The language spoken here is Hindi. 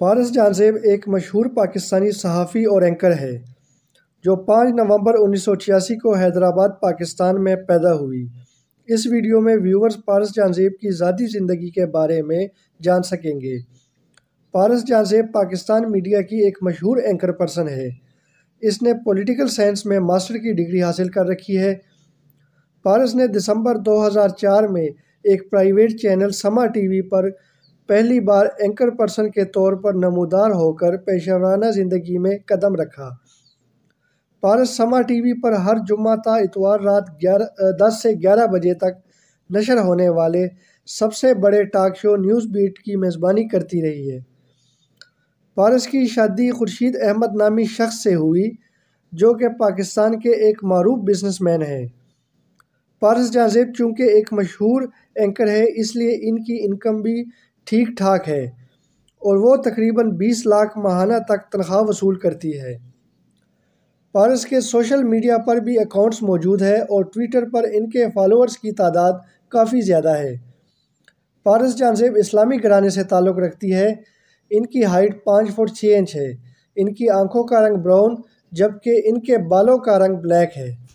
फारस जानसेब एक मशहूर पाकिस्तानी सहाफ़ी और एंकर है जो 5 नवंबर उन्नीस को हैदराबाद पाकिस्तान में पैदा हुई इस वीडियो में व्यूवर्स पारस जानसेब की ज़ाती ज़िंदगी के बारे में जान सकेंगे पारस जानसेब पाकिस्तान मीडिया की एक मशहूर एंकर पर्सन है इसने पॉलिटिकल साइंस में मास्टर की डिग्री हासिल कर रखी है पारस ने दिसंबर 2004 में एक प्राइवेट चैनल समा टीवी पर पहली बार एंकर पर्सन के तौर पर नमोदार होकर पेशेवराना ज़िंदगी में कदम रखा पारस समा टीवी पर हर जुम्मा था इतवार रात ग्यारह दस से ग्यारह बजे तक नशर होने वाले सबसे बड़े टाक शो न्यूज़ बीट की मेज़बानी करती रही है पारस की शादी खुर्शीद अहमद नामी शख्स से हुई जो कि पाकिस्तान के एक मरूफ बिजनेसमैन हैं पारस जाजेब चूँकि एक मशहूर एंकर है इसलिए इनकी इनकम भी ठीक ठाक है और वो तकरीबन 20 लाख माहाना तक तनख्वाह वसूल करती है पारस के सोशल मीडिया पर भी अकाउंट्स मौजूद है और ट्विटर पर इनके फॉलोअर्स की तादाद काफ़ी ज़्यादा है पारस जानसेब इस्लामी घराने से ताल्लुक़ रखती है इनकी हाइट पाँच फुट छः इंच है इनकी आंखों का रंग ब्राउन जबकि इनके बालों का रंग ब्लैक है